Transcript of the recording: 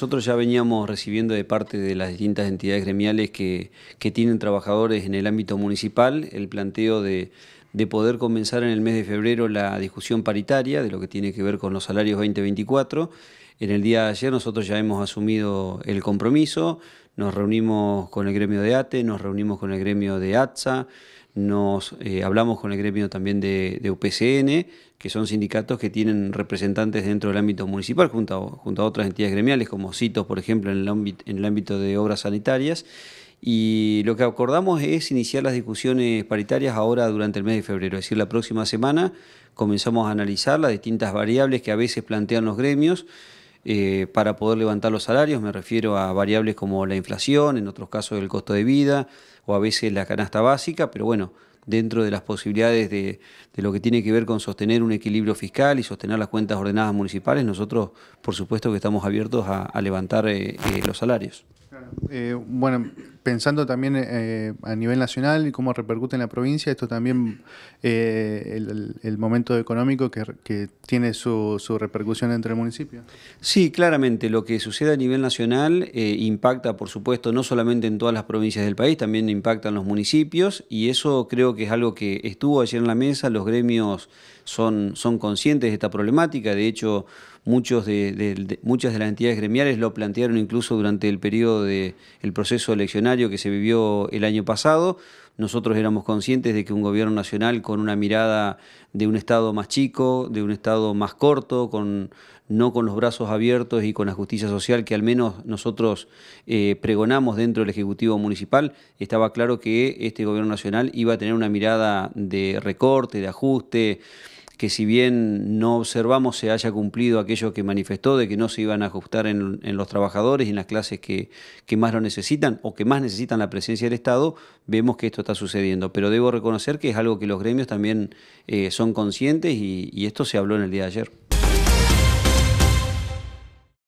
Nosotros ya veníamos recibiendo de parte de las distintas entidades gremiales que, tienen trabajadores en el ámbito municipal el planteo de, de poder comenzar en el mes de febrero la discusión paritaria de lo que tiene que ver con los salarios 2024. En el día de ayer nosotros ya hemos asumido el compromiso, nos reunimos con el gremio de ATE, nos reunimos con el gremio de ATSA, nos eh, hablamos con el gremio también de, UPCN, que son sindicatos que tienen representantes dentro del ámbito municipal, junto a, otras entidades gremiales, como CITOS, por ejemplo, en el ámbito de obras sanitarias. Y lo que acordamos es iniciar las discusiones paritarias ahora durante el mes de febrero, es decir, la próxima semana comenzamos a analizar las distintas variables que a veces plantean los gremios. Eh, para poder levantar los salarios, me refiero a variables como la inflación, en otros casos el costo de vida o a veces la canasta básica, pero bueno, dentro de las posibilidades de, lo que tiene que ver con sostener un equilibrio fiscal y sostener las cuentas ordenadas municipales, nosotros por supuesto que estamos abiertos a, levantar eh, eh, los salarios. bueno, pensando también eh, a nivel nacional y cómo repercute en la provincia, esto también, eh, el, momento económico que, tiene su, repercusión entre el municipio. Sí, claramente, lo que sucede a nivel nacional eh, impacta, por supuesto, no solamente en todas las provincias del país, también impacta en los municipios y eso creo que es algo que estuvo ayer en la mesa, los gremios son, son conscientes de esta problemática, de hecho... Muchos de, muchas de las entidades gremiales lo plantearon incluso durante el periodo del proceso eleccional que se vivió el año pasado. Nosotros éramos conscientes de que un gobierno nacional con una mirada de un Estado más chico, de un Estado más corto, con, no con los brazos abiertos y con la justicia social que al menos nosotros eh, pregonamos dentro del Ejecutivo Municipal, estaba claro que este gobierno nacional iba a tener una mirada de recorte, de ajuste, que si bien no observamos se haya cumplido aquello que manifestó de que no se iban a ajustar en, los trabajadores y en las clases que, más lo necesitan o que más necesitan la presencia del Estado, vemos que esto está sucediendo. Pero debo reconocer que es algo que los gremios también eh, son conscientes y esto se habló en el día de ayer.